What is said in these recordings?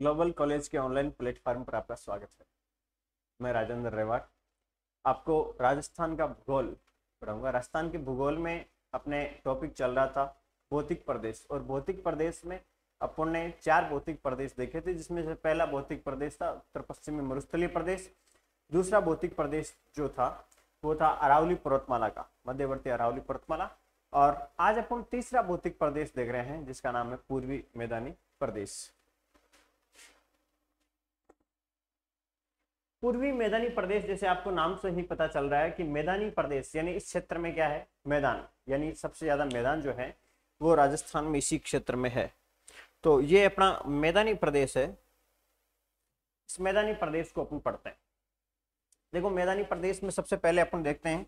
global college के online platform पर आपका स्वागत है मैं राजेंद्र रेवाट आपको राजस्थान का भूगोल पढ़ाऊंगा राजस्थान के भूगोल में अपने टॉपिक चल रहा था भौतिक प्रदेश और भौतिक प्रदेश में अपन ने चार भौतिक प्रदेश देखे थे जिसमें से पहला भौतिक प्रदेश था उत्तर पश्चिमी मरुस्थलीय प्रदेश दूसरा भौतिक प्रदेश जो था वो था अरावली पर्वतमाला का मध्यवर्ती अरावली पर्वतमाला और आज अपन तीसरा भौतिक प्रदेश देख रहे हैं जिसका नाम है पूर्वी मैदानी प्रदेश पूर्वी मैदानी प्रदेश जैसे आपको नाम से ही पता चल रहा है कि मैदानी प्रदेश यानी इस क्षेत्र में क्या है मैदान यानी सबसे ज्यादा मैदान जो है वो राजस्थान में इसी क्षेत्र में है तो ये अपना मैदानी प्रदेश है इस मैदानी प्रदेश को अपन पढ़ते हैं देखो मैदानी प्रदेश में सबसे पहले अपन देखते हैं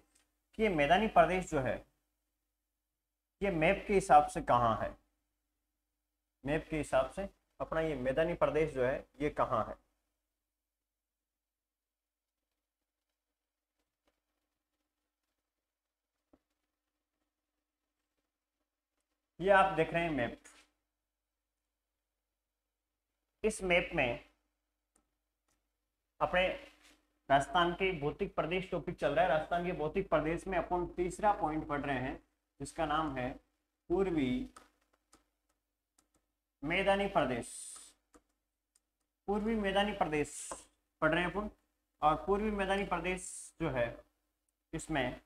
कि ये मैदानी प्रदेश जो है ये मैप के हिसाब से कहाँ है मैप के हिसाब से अपना ये मैदानी प्रदेश जो है ये कहाँ है ये आप देख रहे हैं मैप इस मैप में अपने राजस्थान के भौतिक प्रदेश टॉपिक चल रहा है राजस्थान के भौतिक प्रदेश में अपन तीसरा पॉइंट पढ़ रहे हैं जिसका नाम है पूर्वी मैदानी प्रदेश पूर्वी मैदानी प्रदेश पढ़ रहे हैं अपन और पूर्वी मैदानी प्रदेश जो है इसमें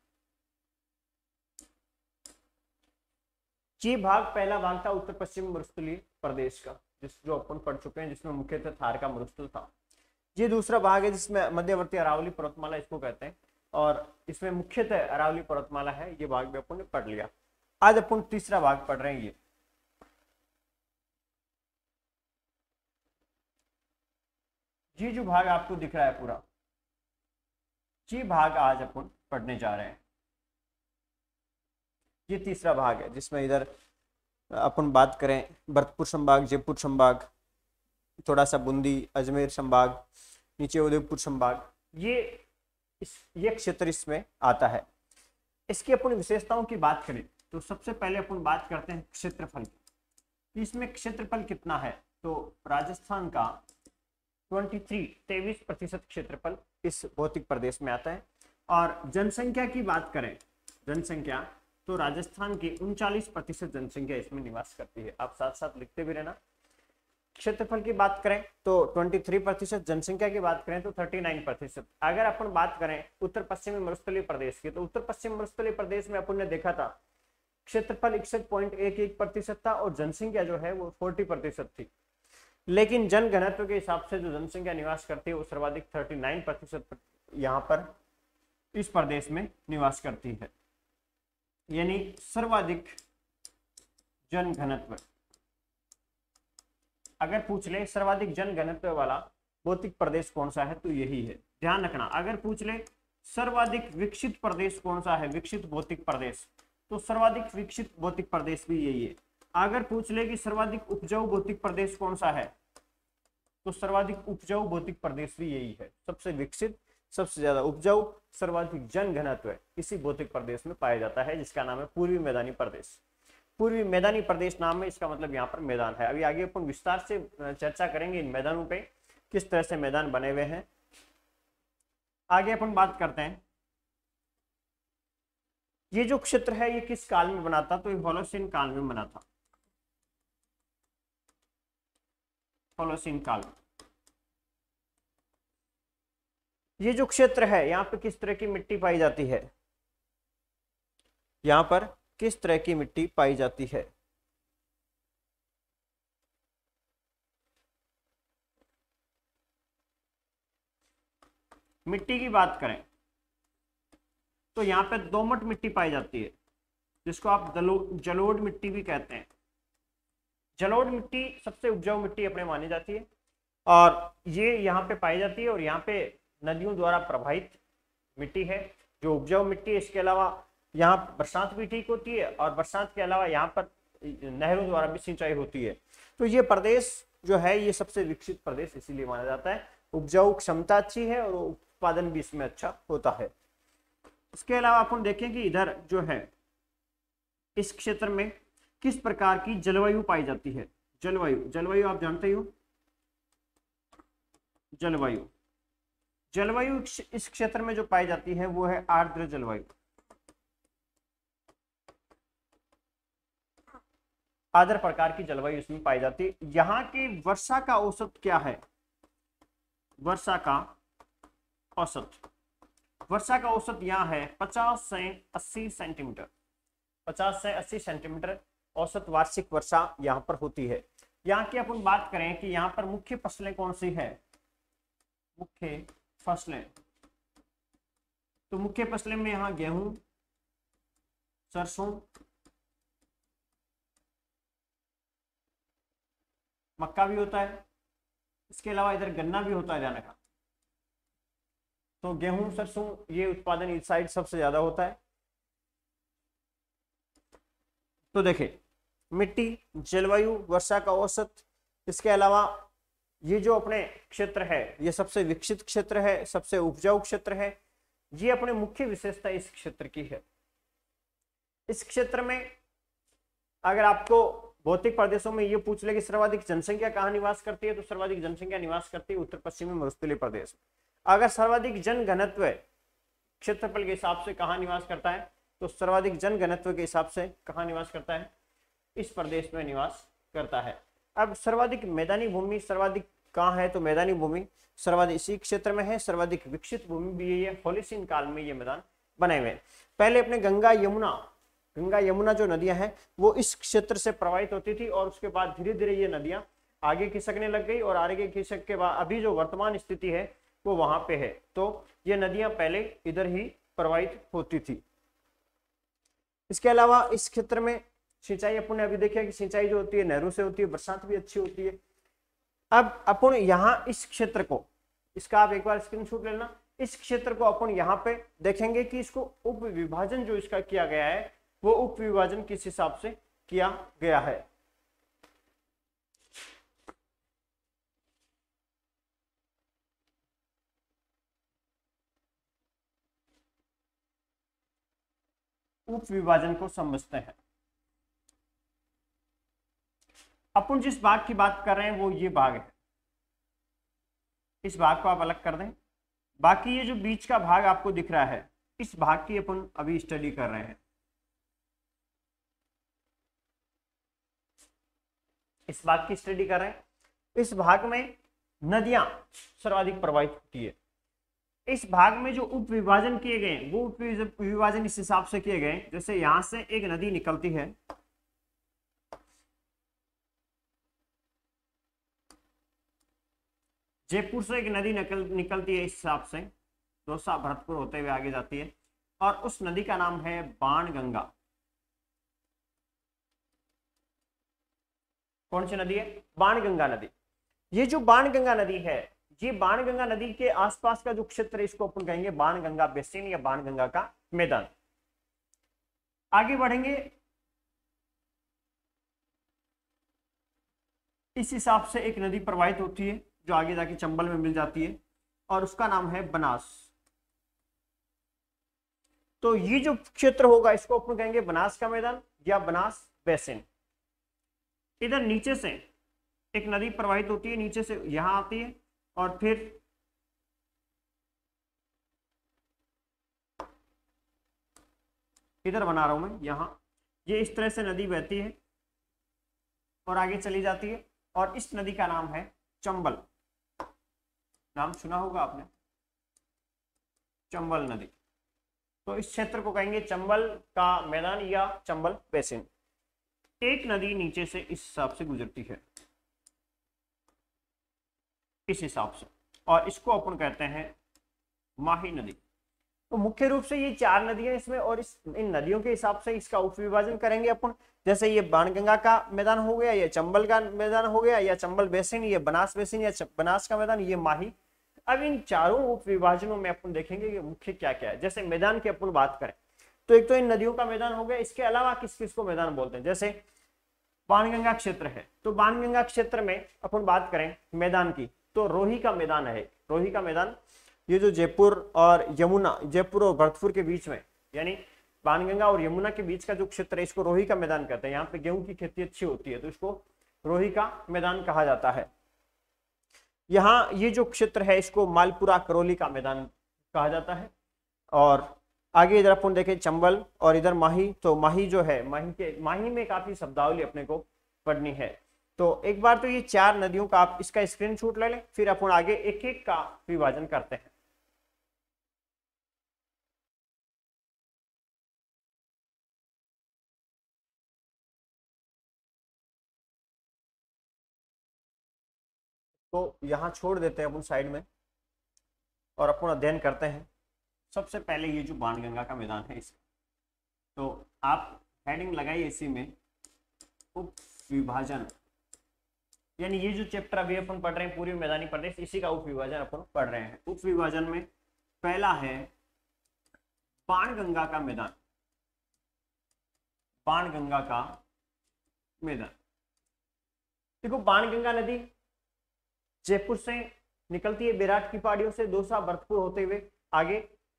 ये भाग पहला भाग था उत्तर पश्चिम मरुस्थली प्रदेश का जिस जो अपन पढ़ चुके हैं जिसमें मुख्यतः थार का मरुस्थल था ये दूसरा भाग है जिसमें मध्यवर्ती अरावली पर्वतमाला इसको कहते हैं और इसमें मुख्यतः अरावली पर्वतमाला है ये भाग भी अपन ने पढ़ लिया आज अपन तीसरा भाग पढ़ रहे हैं ये जी जो भाग आपको दिख रहा है पूरा जी भाग आज अपन पढ़ने जा रहे हैं ये तीसरा भाग है जिसमें इधर अपन बात करें भरतपुर संभाग जयपुर संभाग थोड़ा सा बूंदी अजमेर संभाग नीचे उदयपुर संभाग ये इस ये क्षेत्र इसमें आता है इसकी अपन विशेषताओं की बात करें तो सबसे पहले अपन बात करते हैं क्षेत्रफल की तो इसमें क्षेत्रफल कितना है तो राजस्थान का 23 तेईस प्रतिशत क्षेत्रफल इस भौतिक प्रदेश में आता है और जनसंख्या की बात करें जनसंख्या तो राजस्थान की उनचालीस प्रतिशत जनसंख्या इसमें निवास करती है आप साथ साथ लिखते भी रहना क्षेत्रफल की बात करें तो 23 प्रतिशत जनसंख्या की बात करें तो 39 प्रतिशत अगर अपन बात करें उत्तर पश्चिमी मरुस्थली प्रदेश की तो उत्तर पश्चिम मरुस्थली प्रदेश में अपन ने देखा था क्षेत्रफल इकसठ पॉइंट एक एक प्रतिशत था और जनसंख्या जो है वो फोर्टी प्रतिशत थी लेकिन जन घनत्व के हिसाब से जो जनसंख्या निवास करती है वो सर्वाधिक थर्टी नाइन प्रतिशत यहाँ पर इस प्रदेश में निवास करती है यानी सर्वाधिक जन घनत्व अगर पूछ ले सर्वाधिक जन घनत्व वाला भौतिक प्रदेश कौन सा है तो यही है ध्यान रखना अगर पूछ ले सर्वाधिक विकसित प्रदेश कौन सा है विकसित भौतिक प्रदेश तो सर्वाधिक विकसित भौतिक प्रदेश भी यही है अगर पूछ ले कि सर्वाधिक उपजाऊ भौतिक प्रदेश कौन सा है तो सर्वाधिक उपजाऊ भौतिक प्रदेश भी यही है सबसे विकसित सबसे ज्यादा उपजाऊ सर्वाधिक जन घनत्व इसी भौतिक प्रदेश में पाया जाता है जिसका नाम है पूर्वी मैदानी प्रदेश पूर्वी मैदानी प्रदेश नाम है इसका मतलब यहाँ पर मैदान है अभी आगे अपन विस्तार से चर्चा करेंगे इन मैदानों पर किस तरह से मैदान बने हुए हैं आगे अपन बात करते हैं ये जो क्षेत्र है ये किस काल में बना था तो ये होलोसिन काल में बना था होलोसिन काल में ये जो क्षेत्र है यहाँ पे किस तरह की मिट्टी पाई जाती है यहां पर किस तरह की मिट्टी पाई जाती है मिट्टी की बात करें तो यहां पे दोमट मिट्टी पाई जाती है जिसको आप जलोड़ मिट्टी भी कहते हैं जलोड़ मिट्टी सबसे उपजाऊ मिट्टी अपने मानी जाती है और ये यहाँ पे पाई जाती है और यहाँ पे नदियों द्वारा प्रभावित मिट्टी है जो उपजाऊ मिट्टी है इसके अलावा यहाँ बरसात भी ठीक होती है और बरसात के अलावा यहाँ पर नहरों द्वारा भी सिंचाई होती है तो ये प्रदेश जो है ये सबसे विकसित प्रदेश इसीलिए माना जाता है उपजाऊ क्षमता अच्छी है और उत्पादन भी इसमें अच्छा होता है इसके अलावा अपन देखें कि इधर जो है इस क्षेत्र में किस प्रकार की जलवायु पाई जाती है जलवायु जलवायु आप जानते ही हो जलवायु जलवायु इस क्षेत्र में जो पाई जाती है वो है आर्द्र जलवायु आदर प्रकार की जलवायु इसमें पाई जाती है यहाँ की वर्षा का औसत क्या है वर्षा का औसत वर्षा का औसत यहाँ है 50 से 80 सेंटीमीटर 50 से 80 सेंटीमीटर औसत वार्षिक वर्षा यहाँ पर होती है यहाँ की अपन बात करें कि यहाँ पर मुख्य फसलें कौन सी है मुख्य फसलें तो मुख्य फसलें में यहां गेहूं सरसों मक्का भी होता है इसके अलावा इधर गन्ना भी होता है जाने का तो गेहूं सरसों ये उत्पादन इस साइड सबसे ज्यादा होता है तो देखे मिट्टी जलवायु वर्षा का औसत इसके अलावा ये जो अपने क्षेत्र है ये सबसे विकसित क्षेत्र है सबसे उपजाऊ क्षेत्र है ये अपने मुख्य विशेषता इस क्षेत्र की है इस क्षेत्र में अगर आपको भौतिक प्रदेशों में ये पूछ ले कि सर्वाधिक जनसंख्या कहाँ निवास करती है तो सर्वाधिक जनसंख्या निवास करती है उत्तर पश्चिमी मरुस्थली प्रदेश अगर सर्वाधिक जन घनत्व क्षेत्रफल के हिसाब से कहाँ निवास करता है तो सर्वाधिक जन घनत्व के हिसाब से कहाँ निवास करता है इस प्रदेश में निवास करता है अब सर्वाधिक मैदानी भूमि सर्वाधिक कहाँ है तो मैदानी भूमि सर्वाधिक इसी क्षेत्र में है सर्वाधिक विकसित भूमि भी है ये काल में ये मैदान बनाए हुए हैं पहले अपने गंगा यमुना गंगा यमुना जो नदियां हैं वो इस क्षेत्र से प्रवाहित होती थी और उसके बाद धीरे धीरे ये नदियां आगे खिसकने लग गई और आगे खिसक के बाद अभी जो वर्तमान स्थिति है वो वहां पे है तो ये नदियां पहले इधर ही प्रवाहित होती थी इसके अलावा इस क्षेत्र में सिंचाई अपने अभी देखिए कि सिंचाई जो होती है नहरों से होती है बरसात भी अच्छी होती है अब अपन यहाँ इस क्षेत्र को इसका आप एक बार स्क्रीनशॉट लेना इस क्षेत्र को अपन यहाँ पे देखेंगे कि इसको उप विभाजन जो इसका किया गया है वो उप विभाजन किस हिसाब से किया गया है उप विभाजन को समझते हैं अपन जिस भाग की बात कर रहे हैं वो ये भाग है इस भाग को आप अलग कर दें बाकी ये जो बीच का भाग आपको दिख रहा है इस भाग की अपन अभी स्टडी कर रहे हैं इस भाग की स्टडी कर रहे हैं इस भाग में नदियां सर्वाधिक प्रभावित होती है इस भाग में जो उप विभाजन किए गए वो उप विभाजन इस हिसाब से किए गए जैसे यहां से एक नदी निकलती है जयपुर से एक नदी निकल निकलती है इस हिसाब से दोसा भरतपुर होते हुए आगे जाती है और उस नदी का नाम है बाण गंगा कौन सी नदी है बाण गंगा नदी ये जो बाण गंगा नदी है ये बाण गंगा नदी के आसपास का जो क्षेत्र है इसको अपन कहेंगे बाण गंगा बेसिन या बाण गंगा का मैदान आगे बढ़ेंगे इस हिसाब से एक नदी प्रवाहित होती है जो आगे जाके चंबल में मिल जाती है और उसका नाम है बनास तो ये जो क्षेत्र होगा इसको अपन कहेंगे बनास का मैदान या बनास बेसिन इधर नीचे से एक नदी प्रवाहित होती है नीचे से यहां आती है और फिर इधर बना रहा हूं मैं यहां ये इस तरह से नदी बहती है और आगे चली जाती है और इस नदी का नाम है चंबल नाम सुना होगा आपने चंबल नदी तो इस क्षेत्र को कहेंगे चंबल का मैदान या चंबल बेसिन एक नदी नीचे से इस हिसाब से गुजरती है इस हिसाब से और इसको अपन कहते हैं माही नदी तो मुख्य रूप से ये चार नदियां इसमें और इस इन नदियों के हिसाब से इसका उप विभाजन करेंगे अपन जैसे ये बाणगंगा का मैदान हो गया या चंबल का मैदान हो गया या चंबल बेसिन ये बनास बेसिन या बनास का मैदान ये माही अब इन चारों उप विभाजनों में अपन देखेंगे कि मुख्य क्या क्या है जैसे मैदान की अपन बात करें तो एक तो इन नदियों का मैदान हो गया इसके अलावा किस किस को मैदान बोलते हैं जैसे बाणगंगा क्षेत्र है तो बाणगंगा क्षेत्र में अपन बात करें मैदान की तो रोही का मैदान है रोही का मैदान ये जो जयपुर और यमुना जयपुर और भरतपुर के बीच में यानी बाणगंगा और यमुना के बीच का जो क्षेत्र है इसको रोही का मैदान कहते हैं यहाँ पे गेहूं की खेती अच्छी होती है तो इसको रोही का मैदान कहा जाता है यहाँ ये जो क्षेत्र है इसको मालपुरा करौली का मैदान कहा जाता है और आगे इधर अपन देखें चंबल और इधर माही तो माही जो है माही के माही में काफी शब्दावली अपने को पढ़नी है तो एक बार तो ये चार नदियों का आप इसका स्क्रीनशॉट ले लें फिर अपन आगे एक एक का विभाजन करते हैं तो यहाँ छोड़ देते हैं अपन साइड में और अपन अध्ययन करते हैं सबसे पहले ये जो बाण गंगा का मैदान है इसका तो आप हेडिंग लगाइए इसी में उप विभाजन यानी ये जो चैप्टर अभी अपन पढ़ रहे हैं पूरी मैदानी प्रदेश इसी का उप विभाजन अपन पढ़ रहे हैं उप विभाजन में पहला है बाण गंगा का मैदान बाण गंगा का मैदान देखो बाण गंगा नदी जयपुर से निकलती है बेराट की पहाड़ियों से दोसा भरतपुर होते हुए आगे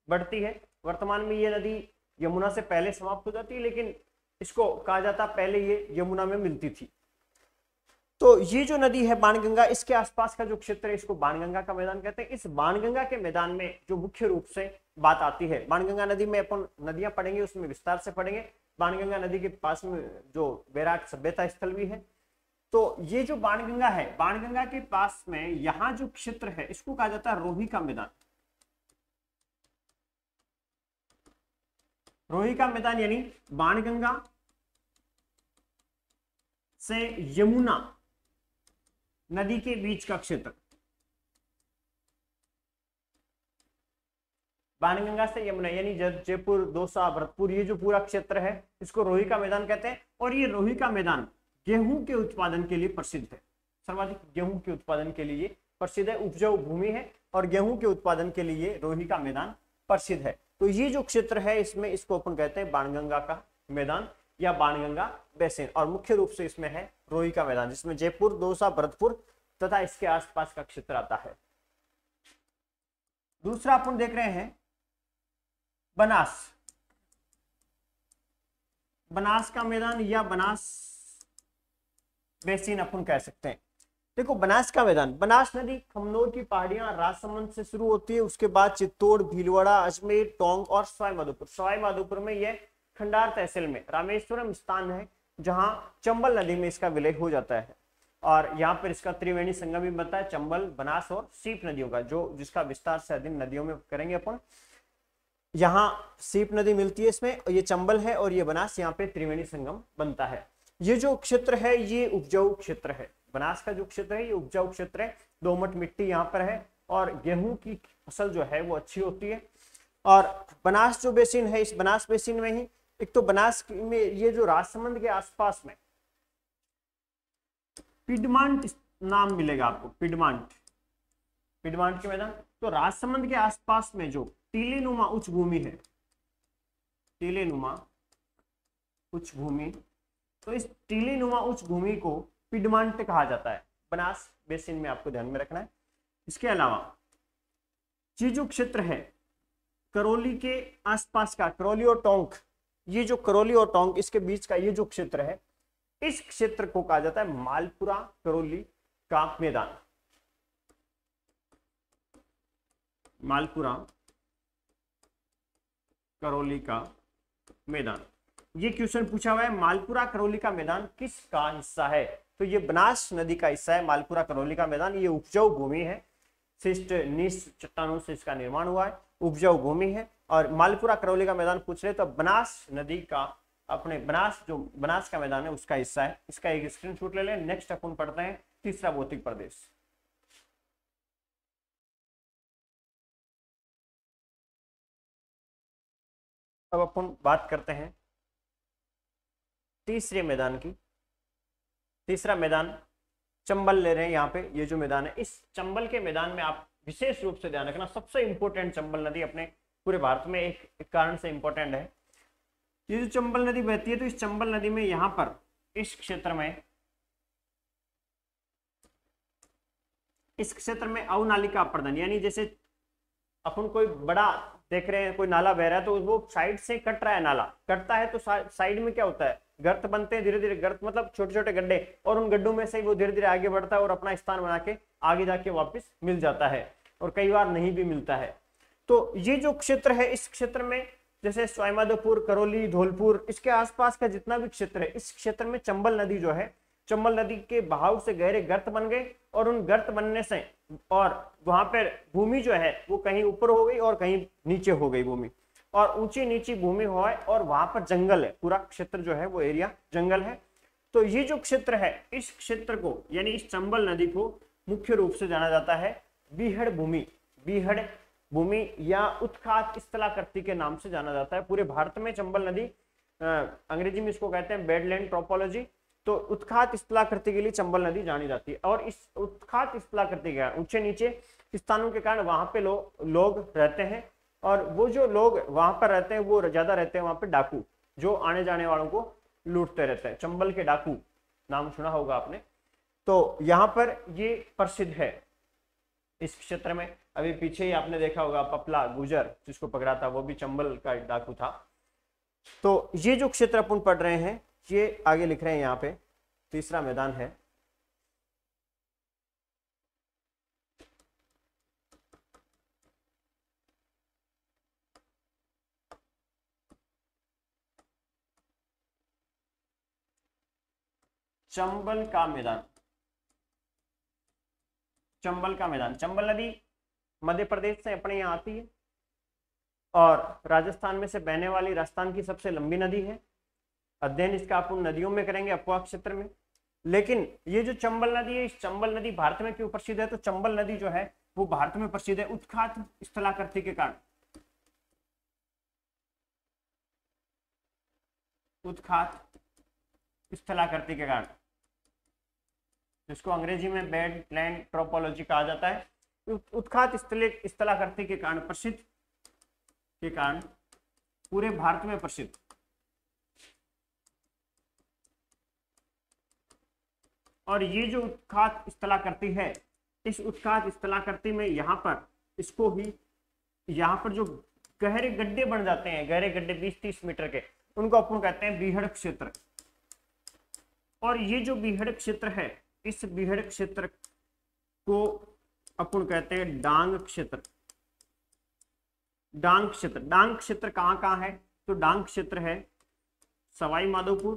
बढ़ती है वर्तमान में ये नदी यमुना से पहले समाप्त हो जाती है लेकिन इसको कहा जाता पहले ये यमुना में मिलती थी तो ये जो नदी है बाणगंगा इसके आसपास का जो क्षेत्र है इसको बाणगंगा का मैदान कहते हैं इस बाणगंगा के मैदान में जो मुख्य रूप से बात आती है बाणगंगा नदी में अपन नदियां पड़ेंगे उसमें विस्तार से पड़ेंगे बाणगंगा नदी के पास में जो बैराट सभ्यता स्थल भी है तो ये जो बाणगंगा है बाणगंगा के पास में यहां जो क्षेत्र है इसको कहा जाता है रोही का मैदान रोही का मैदान यानी बाणगंगा से यमुना नदी के बीच का क्षेत्र बाणगंगा से यमुना यानी जयपुर दौसा भरतपुर ये जो पूरा क्षेत्र है इसको रोही का मैदान कहते हैं और ये रोही का मैदान गेहूं के उत्पादन के लिए प्रसिद्ध है सर्वाधिक गेहूं के उत्पादन के लिए प्रसिद्ध है उपजाऊ भूमि है और गेहूं के उत्पादन के लिए रोही का मैदान प्रसिद्ध है तो ये जो क्षेत्र है इसमें इसको अपन कहते हैं बाणगंगा का मैदान या बाणगंगा बेसिन और मुख्य रूप से इसमें है रोही का मैदान जिसमें जयपुर दौसा भरतपुर तथा इसके आसपास का क्षेत्र आता है दूसरा अपन देख रहे हैं बनास बनास का मैदान या बनास बेसिन अपन कह सकते हैं देखो बनास का मैदान बनास नदी खमनोर की पहाड़ियां राजसमंद से शुरू होती है उसके बाद चित्तौड़ भीलवाड़ा अजमेर टोंग और सवाईमाधोपुर सवाईमाधोपुर में यह खंडार तहसील में रामेश्वरम स्थान है जहां चंबल नदी में इसका विलय हो जाता है और यहाँ पर इसका त्रिवेणी संगम भी बनता है चंबल बनास और सीप नदियों का जो जिसका विस्तार से अधिन नदियों में करेंगे अपन यहाँ सीप नदी मिलती है इसमें ये चंबल है और ये बनास यहाँ पे त्रिवेणी संगम बनता है ये जो क्षेत्र है ये उपजाऊ क्षेत्र है बनास का जो क्षेत्र है ये उपजाऊ क्षेत्र है दोमट मिट्टी यहाँ पर है और गेहूं की फसल जो है वो अच्छी होती है और बनास जो बेसिन है इस बनास बेसिन में ही एक तो बनास में ये जो राजसमंद के आसपास में पिडमांट नाम मिलेगा आपको पिडमांट पिडमांट के मैदान तो राजसमंद के आसपास में जो टीले नुमा उच्च भूमि है टीले नुमा उच्च भूमि तो इस नुमा उच्च भूमि को पिडमांट कहा जाता है बनास बेसिन में आपको ध्यान में रखना है इसके अलावा जो क्षेत्र है करौली के आसपास का करौली और टोंक ये जो करौली और टोंक इसके बीच का ये जो क्षेत्र है इस क्षेत्र को कहा जाता है मालपुरा करौली का मैदान मालपुरा करौली का मैदान ये क्वेश्चन पूछा हुआ है मालपुरा करौली का मैदान किसका हिस्सा है तो ये बनास नदी का हिस्सा है मालपुरा करौली का मैदान ये उपजाऊ भूमि है शिष्ट निश चट्टानों से इसका निर्माण हुआ है उपजाऊ भूमि है और मालपुरा करौली का मैदान पूछ रहे तो बनास नदी का अपने बनास जो बनास का मैदान है उसका हिस्सा है इसका एक स्क्रीन ले लें नेक्स्ट अपन पढ़ते हैं तीसरा भौतिक प्रदेश अब अपन बात करते हैं तीसरे मैदान की तीसरा मैदान चंबल ले रहे हैं यहाँ पे ये जो मैदान है इस चंबल के मैदान में आप विशेष रूप से ध्यान रखना सबसे इंपॉर्टेंट चंबल नदी अपने पूरे भारत में एक, एक कारण से इंपॉर्टेंट है ये जो चंबल नदी बहती है तो इस चंबल नदी में यहां पर इस क्षेत्र में इस क्षेत्र में अवनालिका अपर्दन यानी जैसे अपन कोई बड़ा देख रहे हैं कोई नाला बह रहा है तो वो साइड से कट रहा है नाला कटता है तो साइड में क्या होता है गर्त बनते हैं धीरे धीरे गर्त मतलब छोटे छोटे गड्ढे और उन गड्ढों में से वो धीरे धीरे आगे बढ़ता है और अपना स्थान बना के आगे जाके वापिस मिल जाता है और कई बार नहीं भी मिलता है तो ये जो क्षेत्र है इस क्षेत्र में जैसे स्वाइमाधोपुर करौली धौलपुर इसके आसपास का जितना भी क्षेत्र है इस क्षेत्र में चंबल नदी जो है चंबल नदी के बहाव से गहरे गर्त बन गए और उन गर्त बनने से और वहां पर भूमि जो है वो कहीं ऊपर हो गई और कहीं नीचे हो गई भूमि और ऊंची नीची भूमि हो और वहां पर जंगल है पूरा क्षेत्र जो है वो एरिया जंगल है तो ये जो क्षेत्र है इस क्षेत्र को यानी इस चंबल नदी को मुख्य रूप से जाना जाता है बीहड़ भूमि बीहड़ भूमि या उत्खात स्थलाकृति के नाम से जाना जाता है पूरे भारत में चंबल नदी अंग्रेजी में इसको कहते हैं बेडलैंड ट्रोपोलॉजी तो उत्खात स्थलाकृति के लिए चंबल नदी जानी जाती है और इस उत्खात स्थलाकृति के ऊंचे नीचे स्थानों के कारण वहां पे लो, लोग रहते हैं और वो जो लोग वहां पर रहते हैं वो ज्यादा रहते हैं वहां पर डाकू जो आने जाने वालों को लूटते रहते हैं चंबल के डाकू नाम सुना होगा आपने तो यहाँ पर ये प्रसिद्ध है इस क्षेत्र में अभी पीछे ही आपने देखा होगा पपला गुजर जिसको पकड़ा था वो भी चंबल का डाकू था तो ये जो क्षेत्र अपन पढ़ रहे हैं ये आगे लिख रहे हैं यहाँ पे तीसरा मैदान है चंबल का मैदान चंबल का मैदान चंबल नदी मध्य प्रदेश से अपने यहाँ आती है और राजस्थान में से बहने वाली राजस्थान की सबसे लंबी नदी है अध्ययन इसका आप नदियों में करेंगे अपवा क्षेत्र में लेकिन ये जो चंबल नदी है इस चंबल नदी भारत में क्यों प्रसिद्ध है तो चंबल नदी जो है वो भारत में प्रसिद्ध है उत्खात स्थलाकृति के कारण उत्खात स्थलाकृति के कारण जिसको अंग्रेजी में बेड लैंड ट्रोपोलॉजी कहा जाता है उत्खात स्थलाकृति करते के कारण प्रसिद्ध के कारण पूरे भारत में प्रसिद्ध और ये जो उत्खात स्थलाकृति करती है इस उत्खात स्थलाकृति करती में यहाँ पर इसको ही यहाँ पर जो गहरे गड्ढे बन जाते हैं गहरे गड्ढे 20-30 मीटर के उनको अपन कहते हैं बीहड़ क्षेत्र और ये जो बीहड़ क्षेत्र है इस बिहड़ क्षेत्र को अपन कहते हैं डांग क्षेत्र डांग क्षेत्र डांग क्षेत्र कहां कहां है तो डांग क्षेत्र है सवाई माधोपुर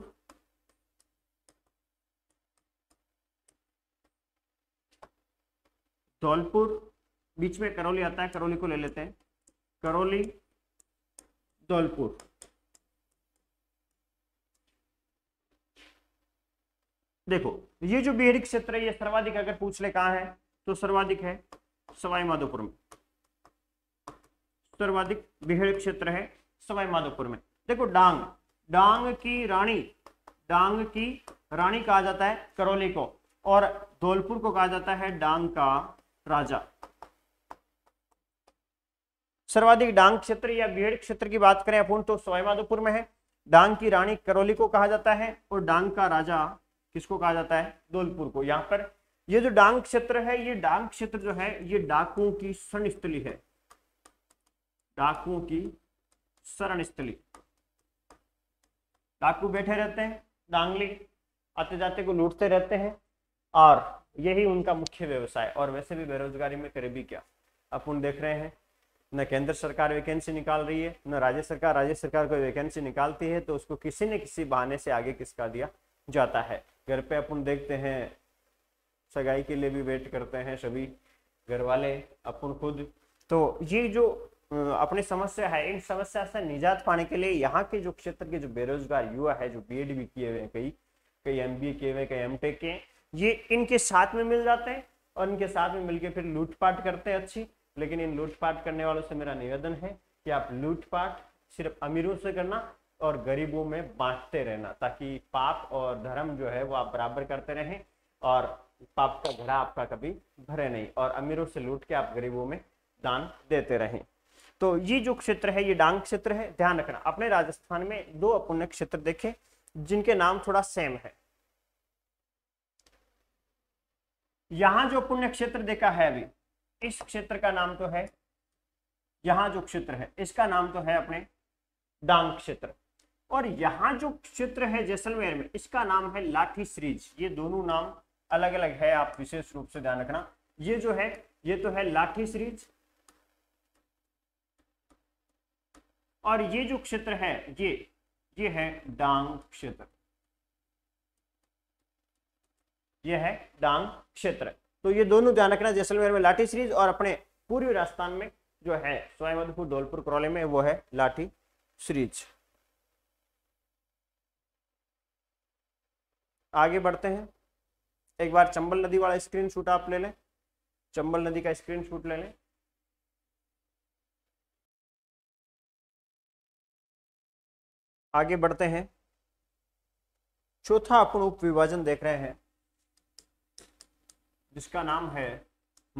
धौलपुर बीच में करौली आता है करौली को ले लेते हैं करौली धौलपुर देखो ये जो बिहरी क्षेत्र है ये सर्वाधिक अगर पूछ ले कहा है तो सर्वाधिक है सवाई माधोपुर में सर्वाधिक बिहड़ क्षेत्र है सवाई माधोपुर में देखो डांग डांग की रानी डांग की रानी कहा जाता है करौली को और धौलपुर को कहा जाता है डांग का राजा सर्वाधिक डांग क्षेत्र या बिहड़ क्षेत्र की बात करें अपन तो सवाई माधोपुर में है डांग की रानी करौली को कहा जाता है और डांग का राजा किसको कहा जाता है धौलपुर को यहाँ पर ये जो डांग क्षेत्र है ये डांग क्षेत्र जो है ये डाकुओं की शरण स्थली है डाकुओं की शरण स्थली डाकू बैठे रहते हैं डांगली आते जाते को लूटते रहते हैं और यही उनका मुख्य व्यवसाय और वैसे भी बेरोजगारी में करे भी क्या अपन देख रहे हैं न केंद्र सरकार वैकेंसी निकाल रही है न राज्य सरकार राज्य सरकार कोई वैकेंसी निकालती है तो उसको किसी न किसी बहाने से आगे किसका दिया जाता है घर पे अपन देखते हैं सगाई के लिए भी वेट करते हैं सभी घर वाले अपन खुद तो ये जो अपनी समस्या है इन समस्या से निजात पाने के लिए यहाँ के जो क्षेत्र के जो बेरोजगार युवा है जो बी भी किए हुए हैं कई कई एम बी किए हुए कई एम टेक के ये इनके साथ में मिल जाते हैं और इनके साथ में मिलके फिर लूटपाट करते हैं अच्छी लेकिन इन लूटपाट करने वालों से मेरा निवेदन है कि आप लूटपाट सिर्फ अमीरों से करना और गरीबों में बांटते रहना ताकि पाप और धर्म जो है वो आप बराबर करते रहें और पाप का घड़ा आपका कभी भरे नहीं और अमीरों से लूट के आप गरीबों में दान देते रहें तो ये जो क्षेत्र है ये डांग क्षेत्र है ध्यान रखना अपने राजस्थान में दो अपुण्य क्षेत्र देखें जिनके नाम थोड़ा सेम है यहां जो पुण्य क्षेत्र देखा है अभी इस क्षेत्र का नाम तो है यहां जो क्षेत्र है इसका नाम तो है अपने डांग क्षेत्र और यहाँ जो क्षेत्र है जैसलमेर में इसका नाम है लाठी सीरीज ये दोनों नाम अलग अलग है आप विशेष रूप से ध्यान रखना ये जो है ये तो है लाठी सीरीज और ये जो क्षेत्र है ये ये है डांग क्षेत्र ये है डांग क्षेत्र तो ये दोनों ध्यान रखना जैसलमेर में लाठी सीरीज और अपने पूर्वी राजस्थान में जो है सोएमधुपुर धौलपुर करौली में वो है लाठी सीरीज आगे बढ़ते हैं एक बार चंबल नदी वाला स्क्रीन शूट आप ले लें चंबल नदी का स्क्रीन शूट ले लें आगे बढ़ते हैं चौथा अपन उप विभाजन देख रहे हैं जिसका नाम है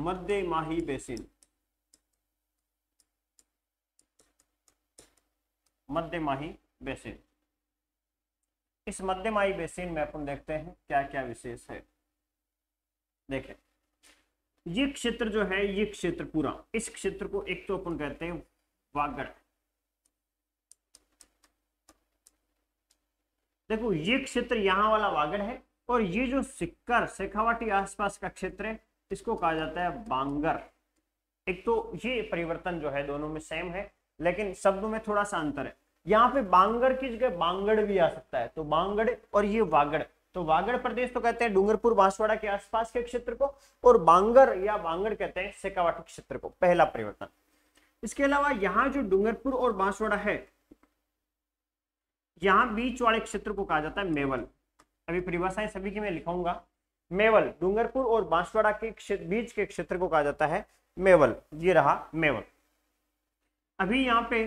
मध्य माही बेसिन मध्य माही बेसिन इस मध्यमाई बेसिन में अपन देखते हैं क्या क्या विशेष है देखे ये क्षेत्र जो है ये क्षेत्र पूरा इस क्षेत्र को एक तो अपन कहते हैं वागड़ देखो ये क्षेत्र यहां वाला वागड़ है और ये जो सिक्कर शेखावाटी आसपास का क्षेत्र है इसको कहा जाता है बांगर एक तो ये परिवर्तन जो है दोनों में सेम है लेकिन शब्दों में थोड़ा सा अंतर है यहाँ पे बांगड़ की जगह बांगड़ भी आ सकता है तो बांगड़ और ये वागड़ तो वागड़ प्रदेश तो कहते हैं डूंगरपुर बांसवाड़ा के आसपास के क्षेत्र को और बांगर या बांगड़ कहते हैं सेकावाटी क्षेत्र को पहला परिवर्तन इसके अलावा यहाँ जो डूंगरपुर और बांसवाड़ा है यहाँ बीच वाले क्षेत्र को कहा जाता है मेवल अभी परिभाषाएं सभी की मैं लिखाऊंगा मेवल डूंगरपुर और बांसवाड़ा के बीच के क्षेत्र को कहा जाता है मेवल ये रहा मेवल अभी यहाँ पे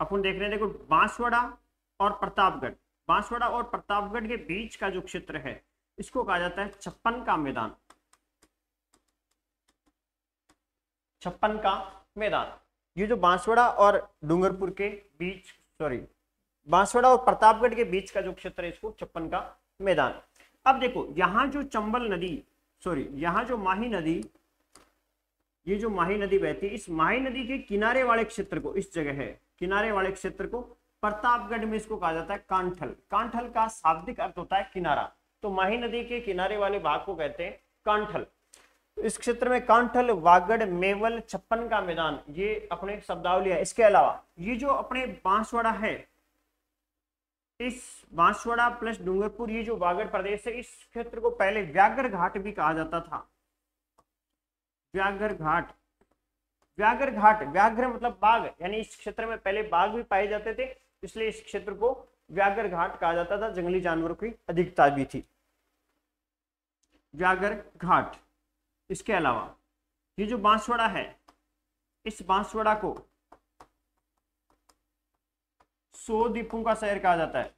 अपन देख रहे हैं देखो बांसवाड़ा और प्रतापगढ़ बांसवाड़ा और प्रतापगढ़ के बीच का जो क्षेत्र है इसको कहा जाता है छप्पन का मैदान छप्पन का मैदान ये जो बांसवाड़ा और डूंगरपुर के बीच सॉरी बांसवाड़ा और प्रतापगढ़ के बीच का जो क्षेत्र है इसको छप्पन का मैदान अब देखो यहां जो चंबल नदी सॉरी यहाँ जो माही नदी ये जो माही नदी बहती है इस माही नदी के किनारे वाले क्षेत्र को इस जगह है किनारे वाले क्षेत्र को प्रतापगढ़ में इसको कहा जाता है कांठल कांठल का शाब्दिक अर्थ होता है किनारा तो माही नदी के किनारे वाले भाग को कहते हैं कांठल इस क्षेत्र में कांठल वागड़ मेवल छप्पन का मैदान ये अपने शब्दावली है इसके अलावा ये जो अपने बांसवाड़ा है इस बांसवाड़ा प्लस डूंगरपुर ये जो वागड़ प्रदेश है इस क्षेत्र को पहले व्याघ्र घाट भी कहा जाता था व्याघ्र घाट व्याघ्र घाट व्याघ्र मतलब बाघ यानी इस क्षेत्र में पहले बाघ भी पाए जाते थे इसलिए इस क्षेत्र को व्याघ्र घाट कहा जाता था जंगली जानवरों की अधिकता भी थी व्याघ्र घाट इसके अलावा ये जो बांसवाड़ा है इस बांसवाड़ा को सो दीपों का शहर कहा जाता है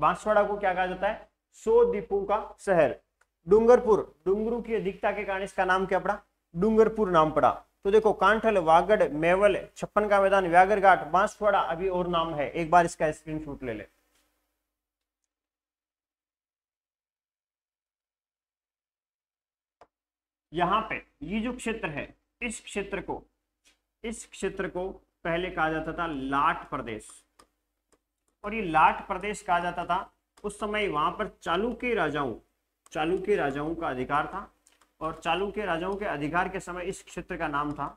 बांसवाड़ा को क्या कहा जाता है सो दीपों का शहर डूंगरपुर डूंगरू की अधिकता के कारण इसका नाम क्या पड़ा डूंगरपुर नाम पड़ा तो देखो कांठल वागड़ मेवल छप्पन का मैदान व्यागर घाट बांसवाड़ा अभी और नाम है एक बार इसका शूट ले ले यहां पे ये जो क्षेत्र है इस क्षेत्र को इस क्षेत्र को पहले कहा जाता था लाट प्रदेश और ये लाट प्रदेश कहा जाता था उस समय वहां पर चालुक्य राजाओं चालुक्य राजाओं का अधिकार था और चालुक्य राजाओं के अधिकार के समय इस क्षेत्र का नाम था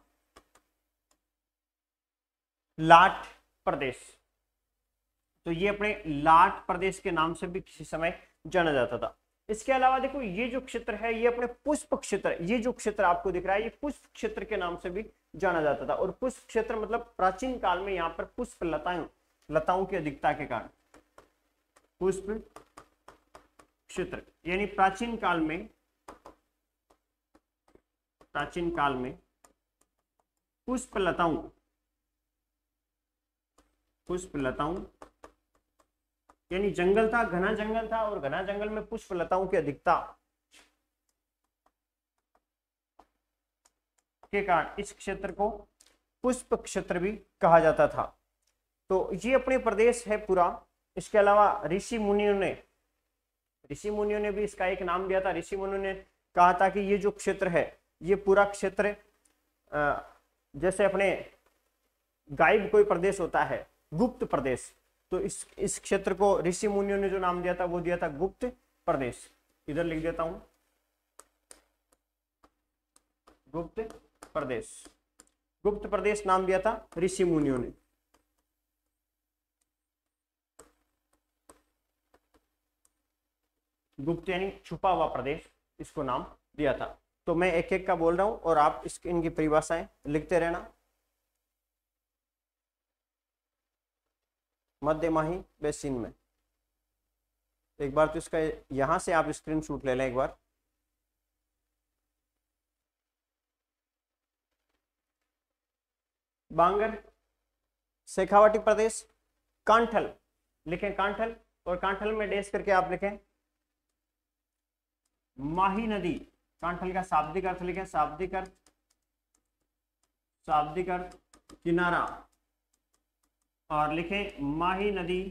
लाट प्रदेश तो ये अपने लाट प्रदेश के नाम से भी किसी समय जाना जाता था इसके अलावा देखो ये जो क्षेत्र है ये अपने पुष्प क्षेत्र ये जो क्षेत्र आपको दिख रहा है ये पुष्प क्षेत्र के नाम से भी जाना जाता था और पुष्प क्षेत्र मतलब प्राचीन काल में यहाँ पर पुष्प लताएं लताओं की अधिकता के कारण पुष्प क्षेत्र यानी प्राचीन काल में प्राचीन काल में पुष्प लताओं यानी जंगल था घना जंगल था और घना जंगल में पुष्पलताओं की अधिकता के कारण इस क्षेत्र को पुष्प क्षेत्र भी कहा जाता था तो ये अपने प्रदेश है पूरा इसके अलावा ऋषि मुनियों ने ऋषि मुनियों ने भी इसका एक नाम दिया था ऋषि मुनियों ने कहा था कि ये जो क्षेत्र है ये पूरा क्षेत्र जैसे अपने गायब कोई प्रदेश होता है गुप्त प्रदेश तो इस इस क्षेत्र को ऋषि मुनियों ने जो नाम दिया था वो दिया था गुप्त प्रदेश इधर लिख देता हूं गुप्त प्रदेश गुप्त प्रदेश नाम दिया था ऋषि मुनियों ने गुप्त यानी छुपा हुआ प्रदेश इसको नाम दिया था तो मैं एक एक का बोल रहा हूं और आप इसकी इनकी परिभाषाएं लिखते रहना मध्य माही बेसिन में एक बार तो इसका यहां से आप स्क्रीन शूट ले लें एक बार बांगर शेखावटी प्रदेश कांठल लिखें कांठल और कांठल में डेस करके आप लिखें माही नदी कांठल का शाब्दिक अर्थ लिखे शाब्दिक अर्थ शाब्दिक अर्थ किनारा और लिखे माही नदी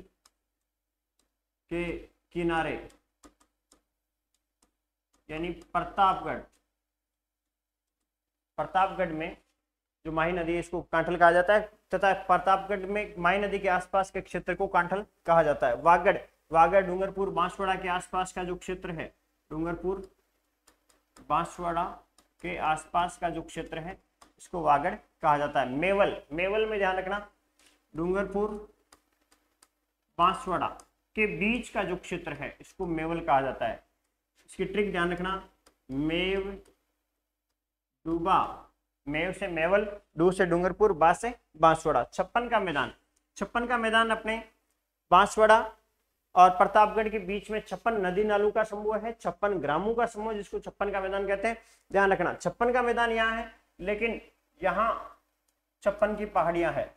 के किनारे यानी प्रतापगढ़ प्रतापगढ़ में जो माही नदी है इसको कांठल कहा जाता है तथा प्रतापगढ़ में माही नदी के आसपास के क्षेत्र को कांठल कहा जाता है वागड़ वागड़ डूंगरपुर बांसवाड़ा के आसपास का जो क्षेत्र है डूंगरपुर बांसवाड़ा के आसपास का जो क्षेत्र है इसको वागड़ कहा जाता है मेवल मेवल में ध्यान रखना डूंगरपुर बांसवाड़ा के बीच का जो क्षेत्र है इसको मेवल कहा जाता है इसकी ट्रिक ध्यान रखना मेव डूबा मेव से मेवल डू से डूंगरपुर बा से बांसवाड़ा छप्पन का मैदान छप्पन का मैदान अपने बांसवाड़ा और प्रतापगढ़ के बीच में छप्पन नदी नालों का समूह है छप्पन ग्रामों का समूह जिसको छप्पन का मैदान कहते हैं ध्यान रखना छप्पन का मैदान यहाँ है लेकिन यहाँ छप्पन की पहाड़ियां है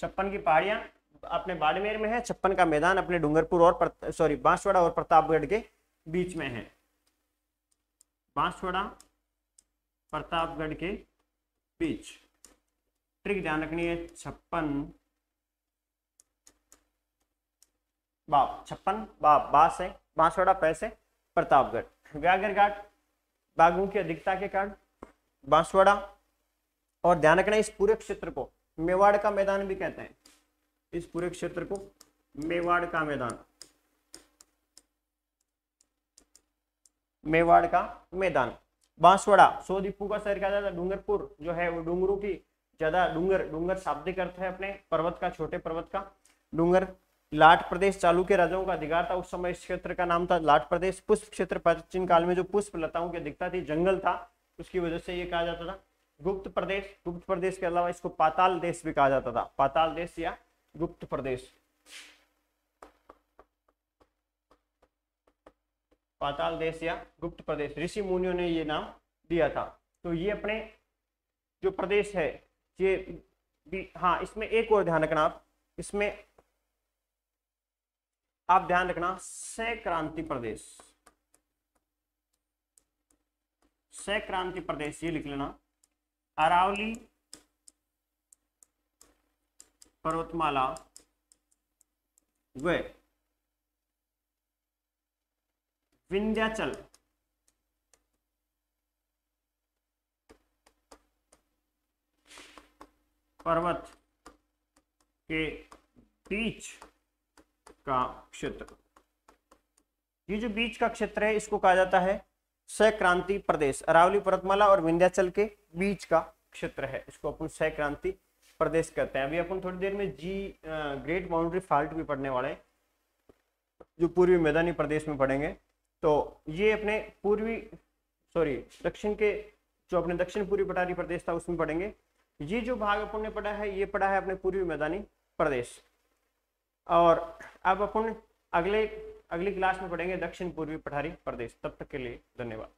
छप्पन की पहाड़ियां अपने बाड़मेर में है छप्पन का मैदान अपने डूंगरपुर और सॉरी बांसवाड़ा और प्रतापगढ़ के बीच में है बांसवाड़ा प्रतापगढ़ के बीच ट्रिक ध्यान रखनी है छप्पन बाप छप्पन बाप बास है बांसवाड़ा पैसे प्रतापगढ़ व्यागर घाट बाघों की अधिकता के कारण बांसवाड़ा और ध्यान रखना इस पूरे क्षेत्र को मेवाड़ का मैदान भी कहते हैं इस पूरे क्षेत्र को मेवाड़ का मैदान मेवाड़ का मैदान बांसवाड़ा सोदीपू का शहर क्या जाता है डूंगरपुर जो है वो डूंगरू की ज्यादा डूंगर डूंगर शाब्दिक अर्थ है अपने पर्वत का छोटे पर्वत का डूंगर लाट प्रदेश चालू के राजाओं का अधिकार था उस समय इस क्षेत्र का नाम था लाट प्रदेश पुष्प क्षेत्र प्राचीन काल में जो पुष्प लताओं के दिखता थी जंगल था उसकी वजह से ये कहा जाता था गुप्त प्रदेश गुप्त प्रदेश के अलावा इसको पाताल देश भी कहा जाता था पाताल देश या गुप्त प्रदेश पाताल देश या गुप्त प्रदेश ऋषि मुनियों ने ये नाम दिया था तो ये अपने जो प्रदेश है जे बी हाँ इसमें एक और ध्यान रखना आप इसमें आप ध्यान रखना सहक्रांति प्रदेश सहक्रांति प्रदेश ये लिख लेना अरावली पर्वतमाला वे विंध्याचल पर्वत के बीच का क्षेत्र ये जो बीच का क्षेत्र है इसको कहा जाता है सहक्रांति प्रदेश अरावली पर्वतमाला और विंध्याचल के बीच का क्षेत्र है इसको अपन सहक्रांति प्रदेश कहते हैं अभी अपन थोड़ी देर में जी ग्रेट बाउंड्री फॉल्ट भी पढ़ने वाले हैं जो पूर्वी मैदानी प्रदेश में पढ़ेंगे तो ये अपने पूर्वी सॉरी दक्षिण के जो अपने दक्षिण पूर्वी पटारी प्रदेश था उसमें पढ़ेंगे ये जो भाग अपन ने पढ़ा है ये पढ़ा है अपने पूर्वी मैदानी प्रदेश और अब अपन अगले अगली क्लास में पढ़ेंगे दक्षिण पूर्वी पठारी प्रदेश तब तक के लिए धन्यवाद